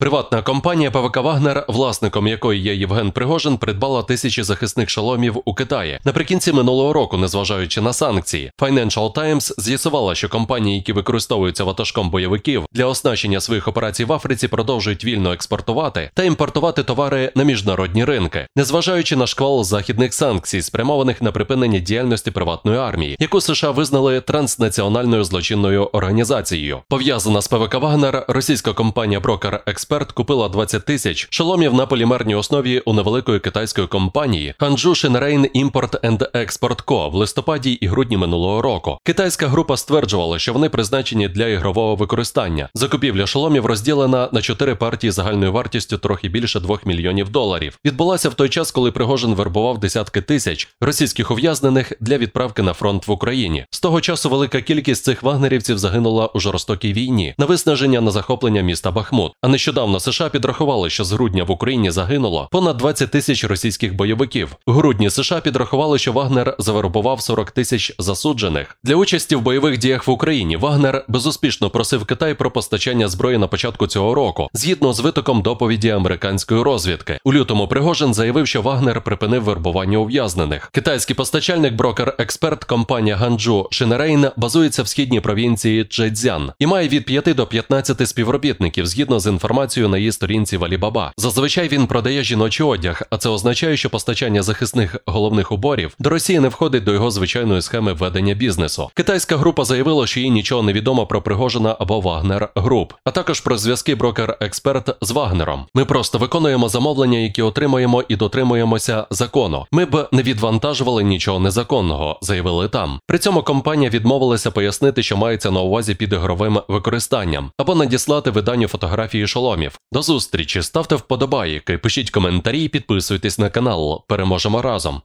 Приватна компанія ПВК Вагнер, власником якої є Євген Пригожин, придбала тисячі захисних шоломів у Китаї наприкінці минулого року, незважаючи на санкції. Financial Times з'ясувала, що компанії, які використовуються ватажком бойовиків для оснащення своїх операцій в Африці, продовжують вільно експортувати та імпортувати товари на міжнародні ринки, незважаючи на шквал західних санкцій, спрямованих на припинення діяльності приватної армії, яку США визнали транснаціональною злочинною організацією. Пов'язана з ПВК Вагнер, російська компанія Брокер Експорт експерт купила 20 тисяч шоломів на полімерній основі у невеликої китайської компанії Ханджу Рейн Імпорт and Export Co. в листопаді і грудні минулого року. Китайська група стверджувала, що вони призначені для ігрового використання. Закупівля шоломів розділена на чотири партії загальною вартістю трохи більше 2 мільйонів доларів. Відбулася в той час, коли Пригожин вербував десятки тисяч російських ув'язнених для відправки на фронт в Україні. З того часу велика кількість цих вагнерівців загинула у жорстокій війні на виснаження на захоплення міста Бахмут. А нещодавно Нещодавно США підрахували, що з грудня в Україні загинуло понад 20 тисяч російських бойовиків. В грудні США підрахували, що Вагнер завербував 40 тисяч засуджених. Для участі в бойових діях в Україні Вагнер безуспішно просив Китай про постачання зброї на початку цього року, згідно з витоком доповіді американської розвідки. У лютому Пригожин заявив, що Вагнер припинив вербування ув'язнених. Китайський постачальник, брокер-експерт компанія Ганджу Шинерейн базується в східній провінції Чжедзян і має від 5 до 15 співробітників згідно з інформацією інформацію на її сторінці в Alibaba. Зазвичай він продає жіночий одяг, а це означає, що постачання захисних головних уборів до Росії не входить до його звичайної схеми ведення бізнесу. Китайська група заявила, що їй нічого не відомо про Пригожина або Вагнер Груп, а також про зв'язки брокер-експерт з Вагнером. Ми просто виконуємо замовлення, які отримуємо, і дотримуємося закону. Ми б не відвантажували нічого незаконного, заявили там. При цьому компанія відмовилася пояснити, що мається на увазі під ігровим використанням, або надіслати виданню фотографії шоломів спамів. До зустрічі, ставте вподобайки, пишіть коментарі і підписуйтесь на канал. Переможемо разом.